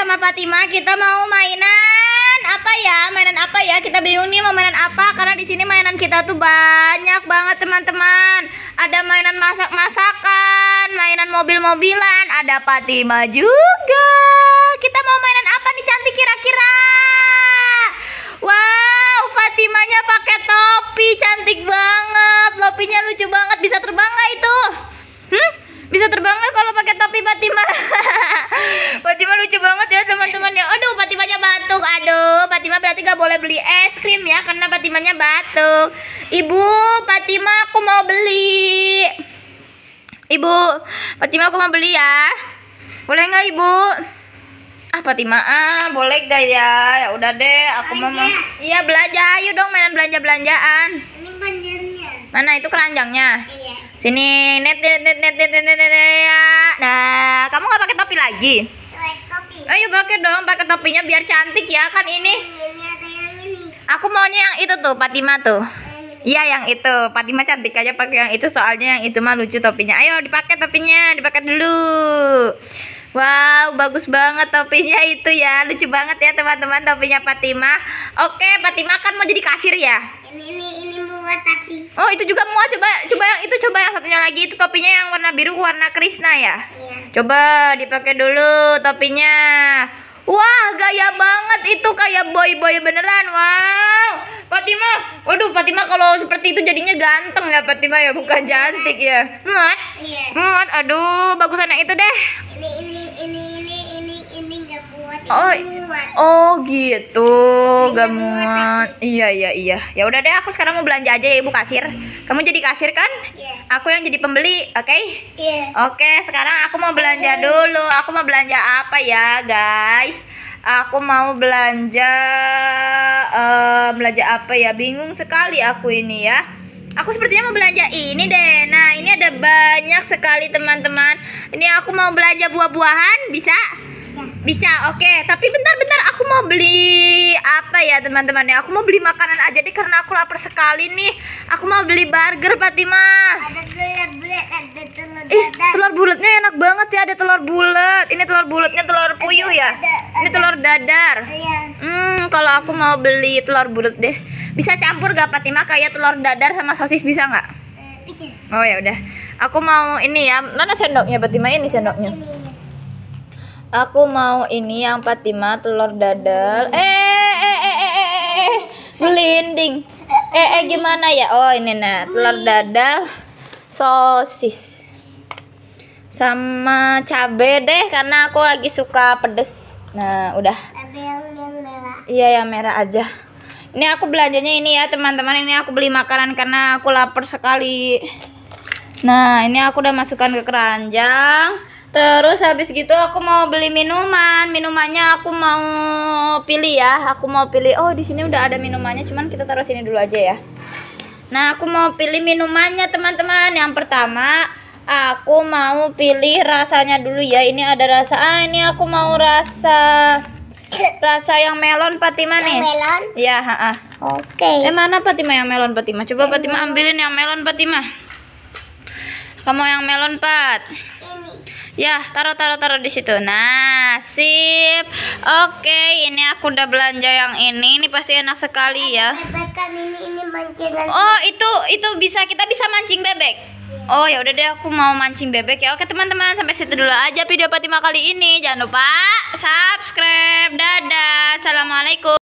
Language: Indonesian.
sama Fatima kita mau mainan apa ya? Mainan apa ya? Kita bingung nih mau mainan apa karena di sini mainan kita tuh banyak banget teman-teman. Ada mainan masak-masakan, mainan mobil-mobilan, ada Fatima juga. Kita mau mainan apa nih cantik kira-kira? Wow, Fatimanya pakai topi cantik banget. Topinya lucu banget, bisa terbang nggak itu? Hmm? Bisa terbang nggak kalau pakai Aduh, Fatima berarti gak boleh beli es krim ya karena Fatimanya batuk. Ibu, Fatima aku mau beli. Ibu, Fatima aku mau beli ya. Boleh gak Ibu? Ah, Fatima, ah, boleh gak ya? Ya udah deh, aku belanja. mau. Iya, belanja. Ayo dong mainan belanja-belanjaan. Mana itu keranjangnya? Iya. Sini, net net net net net net net. net. Nah, kamu nggak pakai topi lagi? Ayo pakai dong, pakai topinya biar cantik ya kan ini. Aku maunya yang itu tuh, Fatima tuh. Iya yang itu, Fatima cantik aja pakai yang itu soalnya yang itu mah lucu topinya. Ayo dipakai topinya, dipakai dulu. Wow, bagus banget topinya itu ya. Lucu banget ya teman-teman topinya Fatima. Oke, Fatima kan mau jadi kasir ya? Ini ini ini muat tapi. Oh, itu juga muat. Coba coba yang itu, coba yang satunya lagi. Itu topinya yang warna biru, warna Krisna ya? Coba dipakai dulu topinya. Wah, gaya banget itu kayak boy-boy beneran. Wow. Fatima, waduh Fatima kalau seperti itu jadinya ganteng ya Fatima ya, bukan iya, cantik ya. Muat. Iya. Muat. Aduh, bagusan yang itu deh. Ini ini ini ini ini ini enggak oh, muat. Oh. Oh, gitu. Gak muat. Iya, iya, iya. Ya udah deh, aku sekarang mau belanja aja ya Ibu kasir. Kamu jadi kasir kan? Yeah. Aku yang jadi pembeli, oke? Okay? Iya. Yeah. Oke, okay, sekarang aku mau belanja iya. dulu. Aku mau belanja apa ya, guys? Aku mau belanja uh, belanja apa ya? Bingung sekali aku ini ya. Aku sepertinya mau belanja ini deh. Nah, ini ada banyak sekali teman-teman. Ini aku mau belanja buah-buahan, bisa? bisa oke okay. tapi bentar-bentar aku mau beli apa ya teman-teman ya aku mau beli makanan aja deh karena aku lapar sekali nih aku mau beli burger Fatima telur eh telur bulatnya enak banget ya ada telur bulat ini telur bulatnya telur puyuh ya ini telur dadar iya. hmm kalau aku mau beli telur bulat deh bisa campur gak Fatima kayak telur dadar sama sosis bisa nggak eh, oh ya udah aku mau ini ya mana sendoknya Fatima ini sendoknya Aku mau ini yang lima telur dadar. Eh eh eh eh eh eh eh gelinding. Eh. eh eh gimana ya? Oh ini nah telur dadar sosis sama cabe deh karena aku lagi suka pedes. Nah udah. Iya yang merah aja. Ini aku belanjanya ini ya teman-teman. Ini aku beli makanan karena aku lapar sekali. Nah ini aku udah masukkan ke keranjang Terus habis gitu aku mau beli minuman. Minumannya aku mau pilih ya. Aku mau pilih. Oh, di sini udah ada minumannya, cuman kita taruh sini dulu aja ya. Nah, aku mau pilih minumannya, teman-teman. Yang pertama, aku mau pilih rasanya dulu ya. Ini ada rasa. Ah, ini aku mau rasa rasa yang melon Fatima nih. Yang melon? Ya, ha -ha. Oke. Okay. Eh, mana Fatima yang melon Fatima? Coba Fatima ambilin yang melon Fatima. Kamu yang melon, Pat. Ya, taruh taruh taruh di situ. Nah, sip. Oke, ini aku udah belanja yang ini. Ini pasti enak sekali ya. Oh, itu itu bisa kita bisa mancing bebek. Oh ya udah deh aku mau mancing bebek ya. Oke teman-teman sampai situ dulu aja video Fatima kali ini. Jangan lupa subscribe. Dadah. Assalamualaikum.